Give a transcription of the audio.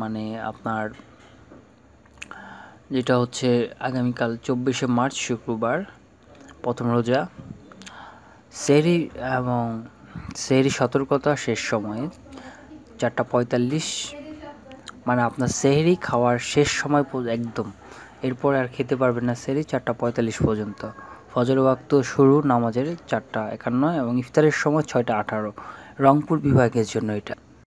মানে আপনার যেটা হচ্ছে আগামীকাল চব্বিশে মার্চ শুক্রবার প্রথম রোজা সেরি এবং সেরি সতর্কতা শেষ সময়ে চারটা পঁয়তাল্লিশ মানে আপনার সেহরি খাওয়ার শেষ সময় একদম এরপর আর খেতে পারবেন না সেরি চারটা পঁয়তাল্লিশ পর্যন্ত ফজর ওয়াক্ত শুরু নামাজের চারটা একান্ন এবং ইফতারের সময় ছয়টা আঠারো রংপুর বিভাগের জন্য এটা